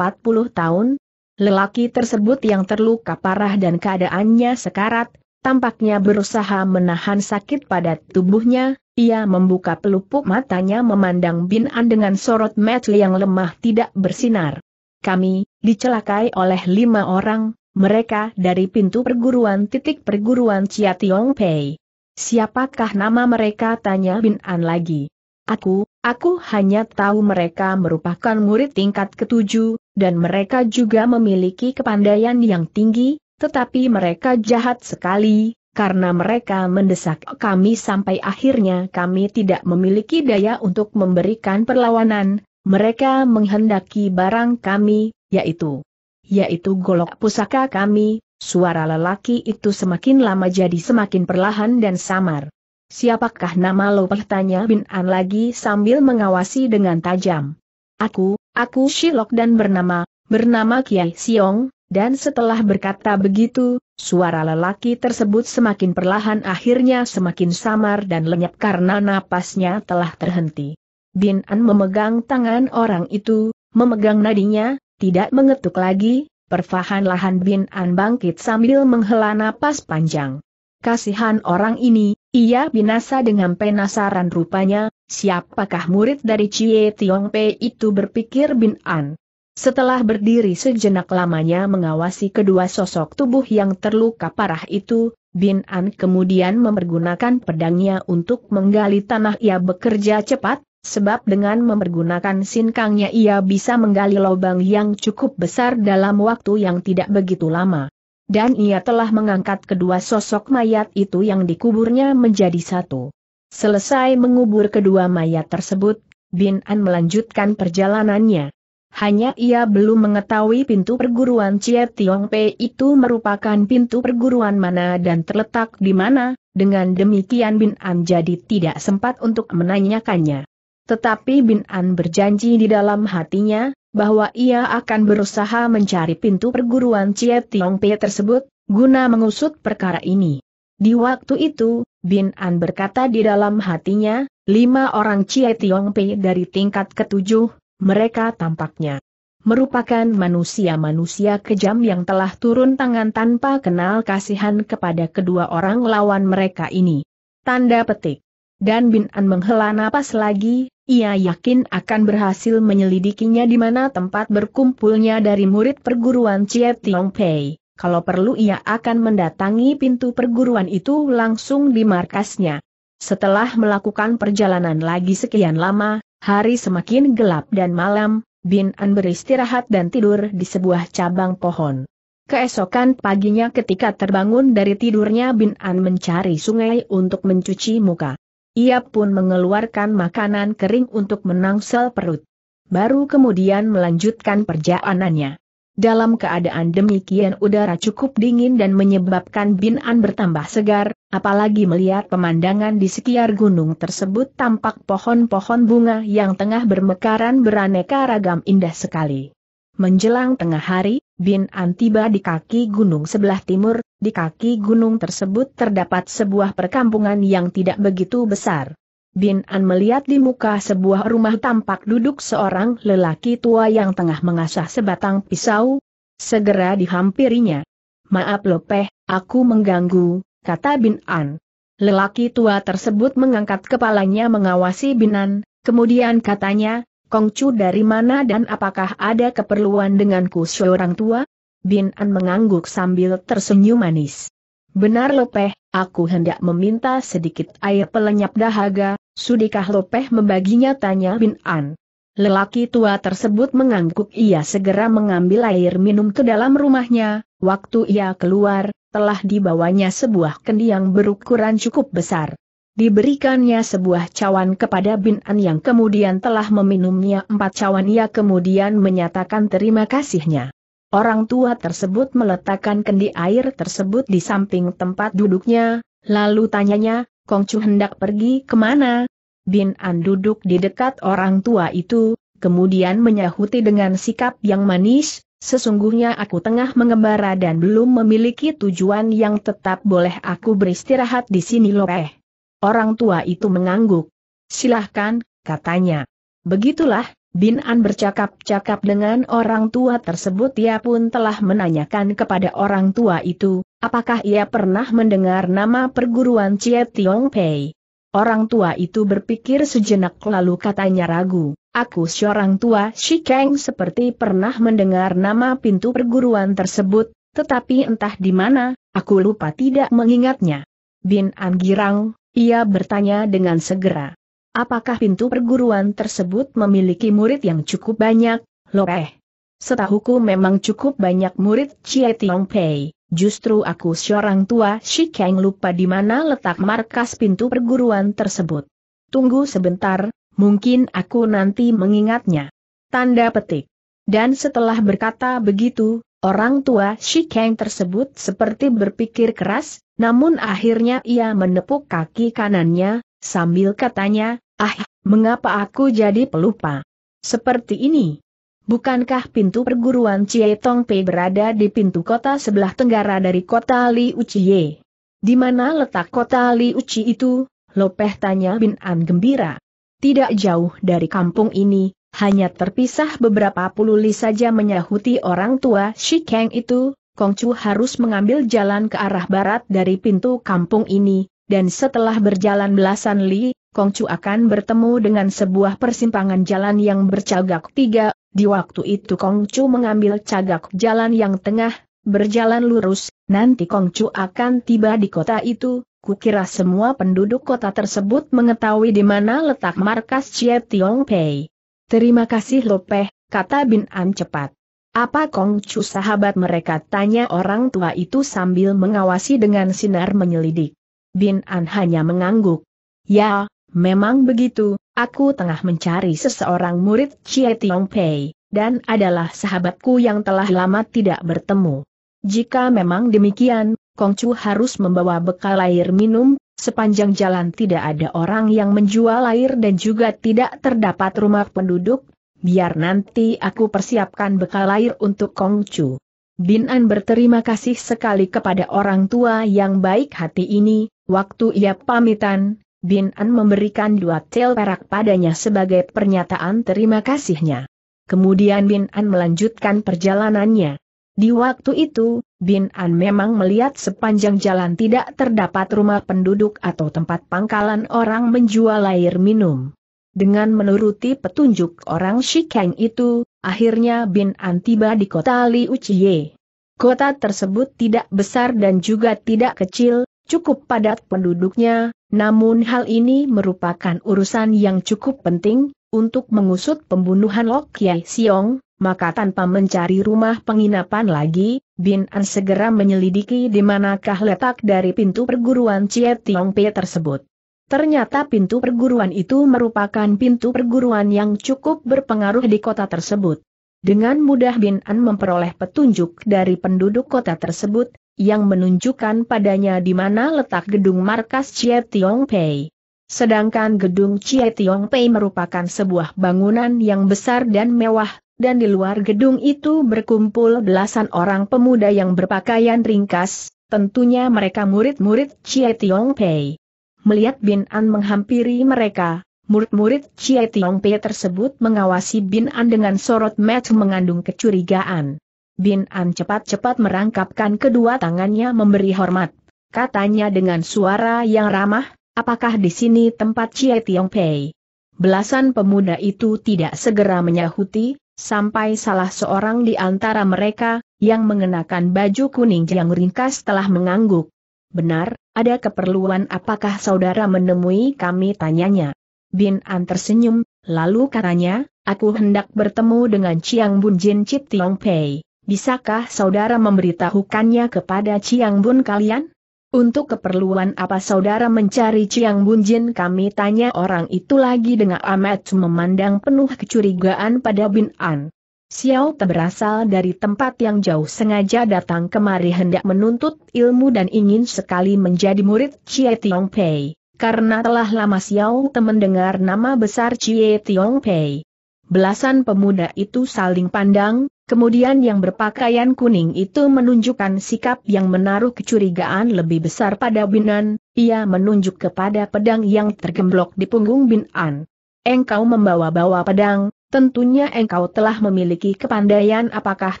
tahun. Lelaki tersebut yang terluka parah dan keadaannya sekarat, tampaknya berusaha menahan sakit pada tubuhnya, ia membuka pelupuk matanya memandang Bin An dengan sorot mata yang lemah tidak bersinar. Kami, dicelakai oleh lima orang, mereka dari pintu perguruan titik perguruan Chia Tiong Pei. Siapakah nama mereka tanya Bin An lagi. Aku, aku hanya tahu mereka merupakan murid tingkat ketujuh, dan mereka juga memiliki kepandaian yang tinggi, tetapi mereka jahat sekali, karena mereka mendesak kami sampai akhirnya kami tidak memiliki daya untuk memberikan perlawanan, mereka menghendaki barang kami, yaitu yaitu golok pusaka kami, suara lelaki itu semakin lama jadi semakin perlahan dan samar. Siapakah nama lo pertanya Bin An lagi sambil mengawasi dengan tajam. Aku, aku Shilok dan bernama, bernama Kiai Siong, dan setelah berkata begitu, suara lelaki tersebut semakin perlahan akhirnya semakin samar dan lenyap karena napasnya telah terhenti. Bin An memegang tangan orang itu, memegang nadinya, tidak mengetuk lagi, perfahan lahan Bin An bangkit sambil menghela napas panjang. Kasihan orang ini, ia binasa dengan penasaran rupanya, siapakah murid dari Cie Tiong Pei itu berpikir Bin An. Setelah berdiri sejenak lamanya mengawasi kedua sosok tubuh yang terluka parah itu, Bin An kemudian mempergunakan pedangnya untuk menggali tanah ia bekerja cepat, sebab dengan mempergunakan sinkangnya ia bisa menggali lubang yang cukup besar dalam waktu yang tidak begitu lama. Dan ia telah mengangkat kedua sosok mayat itu yang dikuburnya menjadi satu. Selesai mengubur kedua mayat tersebut, Bin An melanjutkan perjalanannya. Hanya ia belum mengetahui pintu perguruan Cie Tiong Pei itu merupakan pintu perguruan mana dan terletak di mana, dengan demikian Bin An jadi tidak sempat untuk menanyakannya. Tetapi Bin An berjanji di dalam hatinya, bahwa ia akan berusaha mencari pintu perguruan Cie Tiong Pei tersebut, guna mengusut perkara ini. Di waktu itu, Bin An berkata di dalam hatinya, lima orang Cie Tiong Pei dari tingkat ketujuh, mereka tampaknya merupakan manusia-manusia kejam yang telah turun tangan tanpa kenal kasihan kepada kedua orang lawan mereka ini. Tanda petik. Dan Bin An menghela napas lagi, ia yakin akan berhasil menyelidikinya di mana tempat berkumpulnya dari murid perguruan Chie Tiong Pei. Kalau perlu ia akan mendatangi pintu perguruan itu langsung di markasnya. Setelah melakukan perjalanan lagi sekian lama, hari semakin gelap dan malam, Bin An beristirahat dan tidur di sebuah cabang pohon. Keesokan paginya ketika terbangun dari tidurnya Bin An mencari sungai untuk mencuci muka. Ia pun mengeluarkan makanan kering untuk menangsel perut. Baru kemudian melanjutkan perjalanannya. Dalam keadaan demikian udara cukup dingin dan menyebabkan Bin An bertambah segar, apalagi melihat pemandangan di sekitar gunung tersebut tampak pohon-pohon bunga yang tengah bermekaran beraneka ragam indah sekali. Menjelang tengah hari, Bin An tiba di kaki gunung sebelah timur, di kaki gunung tersebut terdapat sebuah perkampungan yang tidak begitu besar. Bin An melihat di muka sebuah rumah tampak duduk seorang lelaki tua yang tengah mengasah sebatang pisau. Segera dihampirinya. Maaf Lopeh, aku mengganggu, kata Bin An. Lelaki tua tersebut mengangkat kepalanya mengawasi Bin An, kemudian katanya, Kongcu dari mana dan apakah ada keperluan denganku seorang tua? Bin An mengangguk sambil tersenyum manis. Benar Lopeh, aku hendak meminta sedikit air pelenyap dahaga, Sudikah Lopeh membaginya tanya Bin An. Lelaki tua tersebut mengangguk ia segera mengambil air minum ke dalam rumahnya, waktu ia keluar, telah dibawanya sebuah kendi yang berukuran cukup besar. Diberikannya sebuah cawan kepada Bin An yang kemudian telah meminumnya empat cawan ia kemudian menyatakan terima kasihnya. Orang tua tersebut meletakkan kendi air tersebut di samping tempat duduknya, lalu tanyanya, Kongcu hendak pergi kemana? Bin An duduk di dekat orang tua itu, kemudian menyahuti dengan sikap yang manis, sesungguhnya aku tengah mengembara dan belum memiliki tujuan yang tetap boleh aku beristirahat di sini loh eh. Orang tua itu mengangguk. Silahkan, katanya. Begitulah, Bin An bercakap-cakap dengan orang tua tersebut ia pun telah menanyakan kepada orang tua itu, Apakah ia pernah mendengar nama perguruan Cie Tiong Pei? Orang tua itu berpikir sejenak lalu katanya ragu, aku seorang tua Shikeng seperti pernah mendengar nama pintu perguruan tersebut, tetapi entah di mana, aku lupa tidak mengingatnya. Bin An Girang, ia bertanya dengan segera. Apakah pintu perguruan tersebut memiliki murid yang cukup banyak, loh Lopeh? Setahuku memang cukup banyak murid Cie Tiong Pei. Justru aku seorang tua Shi Kang lupa di mana letak markas pintu perguruan tersebut. Tunggu sebentar, mungkin aku nanti mengingatnya. Tanda petik. Dan setelah berkata begitu, orang tua Shi Kang tersebut seperti berpikir keras, namun akhirnya ia menepuk kaki kanannya, sambil katanya, ah, mengapa aku jadi pelupa? Seperti ini. Bukankah pintu perguruan Cie Pei berada di pintu kota sebelah tenggara dari kota Li Uciye? Di mana letak kota Li Uchi itu? Lopeh tanya Bin An gembira. Tidak jauh dari kampung ini, hanya terpisah beberapa puluh li saja menyahuti orang tua Shi Kang itu, Kong Chu harus mengambil jalan ke arah barat dari pintu kampung ini, dan setelah berjalan belasan li, Kong Chu akan bertemu dengan sebuah persimpangan jalan yang bercagak tiga di waktu itu Kongcu mengambil cagak jalan yang tengah, berjalan lurus, nanti Kongcu akan tiba di kota itu, kukira semua penduduk kota tersebut mengetahui di mana letak markas Chie Tiong Pei. Terima kasih Lopeh, kata Bin An cepat. Apa Kongcu sahabat mereka tanya orang tua itu sambil mengawasi dengan sinar menyelidik. Bin An hanya mengangguk. Ya, Memang begitu, aku tengah mencari seseorang murid Chie Tiong Pei, dan adalah sahabatku yang telah lama tidak bertemu. Jika memang demikian, Kongcu harus membawa bekal air minum, sepanjang jalan tidak ada orang yang menjual air dan juga tidak terdapat rumah penduduk, biar nanti aku persiapkan bekal air untuk Kongcu. Bin An berterima kasih sekali kepada orang tua yang baik hati ini, waktu ia pamitan, Bin An memberikan dua tel perak padanya sebagai pernyataan terima kasihnya. Kemudian Bin An melanjutkan perjalanannya. Di waktu itu, Bin An memang melihat sepanjang jalan tidak terdapat rumah penduduk atau tempat pangkalan orang menjual air minum. Dengan menuruti petunjuk orang Shikeng itu, akhirnya Bin An tiba di kota Liuchie. Kota tersebut tidak besar dan juga tidak kecil, cukup padat penduduknya, namun hal ini merupakan urusan yang cukup penting, untuk mengusut pembunuhan Lok Yai Siong, maka tanpa mencari rumah penginapan lagi, Bin An segera menyelidiki di manakah letak dari pintu perguruan Chie Tiong Pe tersebut. Ternyata pintu perguruan itu merupakan pintu perguruan yang cukup berpengaruh di kota tersebut. Dengan mudah Bin An memperoleh petunjuk dari penduduk kota tersebut, yang menunjukkan padanya di mana letak gedung markas Chie Tiong Pei. Sedangkan gedung Chie Tiong Pei merupakan sebuah bangunan yang besar dan mewah, dan di luar gedung itu berkumpul belasan orang pemuda yang berpakaian ringkas, tentunya mereka murid-murid Chie Tiong Pei. Melihat Bin An menghampiri mereka, murid-murid Chie Tiong Pei tersebut mengawasi Bin An dengan sorot mata mengandung kecurigaan. Bin An cepat-cepat merangkapkan kedua tangannya memberi hormat. Katanya dengan suara yang ramah, apakah di sini tempat Chie Tiong Pei? Belasan pemuda itu tidak segera menyahuti, sampai salah seorang di antara mereka, yang mengenakan baju kuning yang ringkas telah mengangguk. Benar, ada keperluan apakah saudara menemui kami tanyanya. Bin An tersenyum, lalu katanya, aku hendak bertemu dengan Chiang Jin Chit Tiong Pei. Bisakah saudara memberitahukannya kepada Chiang Bun kalian? Untuk keperluan apa saudara mencari Chiang Bun Jin kami tanya orang itu lagi dengan amat memandang penuh kecurigaan pada Bin An. Xiao Te berasal dari tempat yang jauh sengaja datang kemari hendak menuntut ilmu dan ingin sekali menjadi murid Chie Tiong Pei. Karena telah lama Xiao Te mendengar nama besar Chie Tiong Pei. Belasan pemuda itu saling pandang, Kemudian yang berpakaian kuning itu menunjukkan sikap yang menaruh kecurigaan lebih besar pada Binan, ia menunjuk kepada pedang yang tergemblok di punggung Binan. Engkau membawa-bawa pedang, tentunya engkau telah memiliki kepandaian apakah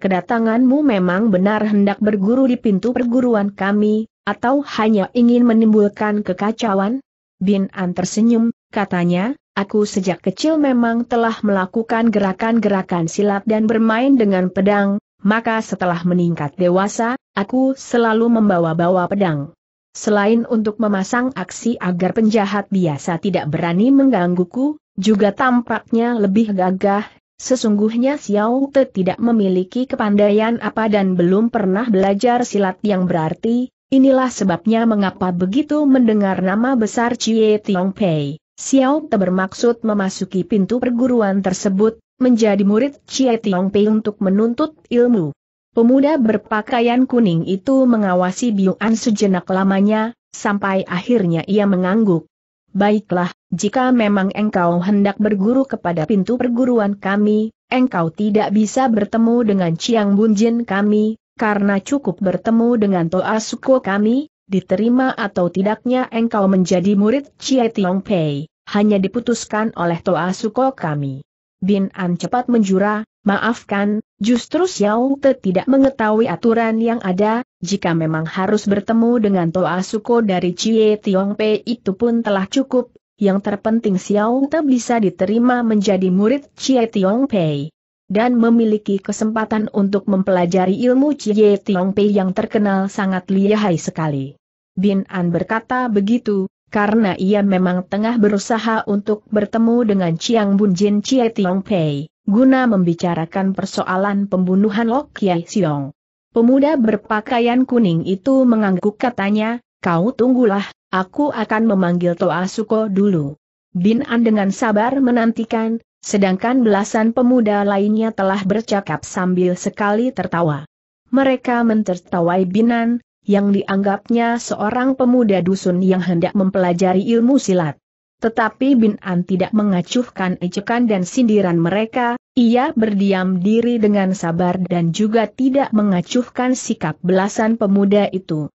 kedatanganmu memang benar hendak berguru di pintu perguruan kami, atau hanya ingin menimbulkan kekacauan? Binan tersenyum, katanya, Aku sejak kecil memang telah melakukan gerakan-gerakan silat dan bermain dengan pedang, maka setelah meningkat dewasa, aku selalu membawa-bawa pedang. Selain untuk memasang aksi agar penjahat biasa tidak berani menggangguku, juga tampaknya lebih gagah, sesungguhnya Xiao Te tidak memiliki kepandaian apa dan belum pernah belajar silat yang berarti, inilah sebabnya mengapa begitu mendengar nama besar Chie Tiong Pei. Xiao Te bermaksud memasuki pintu perguruan tersebut, menjadi murid Chie Tiong Pei untuk menuntut ilmu. Pemuda berpakaian kuning itu mengawasi an sejenak lamanya, sampai akhirnya ia mengangguk. Baiklah, jika memang engkau hendak berguru kepada pintu perguruan kami, engkau tidak bisa bertemu dengan Chiang Bunjin kami, karena cukup bertemu dengan Toa Suko kami, diterima atau tidaknya engkau menjadi murid Chie Tiong Pei, hanya diputuskan oleh Toa Suko kami. Bin An cepat menjura, maafkan, justru Xiao Te tidak mengetahui aturan yang ada, jika memang harus bertemu dengan Toa Suko dari Chie Tiong Pei itu pun telah cukup, yang terpenting Xiao Te bisa diterima menjadi murid Chie Tiong Pei dan memiliki kesempatan untuk mempelajari ilmu Cie Tiong Pei yang terkenal sangat lihai sekali. Bin An berkata begitu, karena ia memang tengah berusaha untuk bertemu dengan Chiang Bun Jin Chie Tiong Pei, guna membicarakan persoalan pembunuhan Lok Kiai Siong. Pemuda berpakaian kuning itu mengangguk katanya, kau tunggulah, aku akan memanggil Toa Suko dulu. Bin An dengan sabar menantikan, sedangkan belasan pemuda lainnya telah bercakap sambil sekali tertawa. Mereka mentertawai Binan, yang dianggapnya seorang pemuda dusun yang hendak mempelajari ilmu silat. Tetapi Bin An tidak mengacuhkan ejekan dan sindiran mereka, ia berdiam diri dengan sabar dan juga tidak mengacuhkan sikap belasan pemuda itu.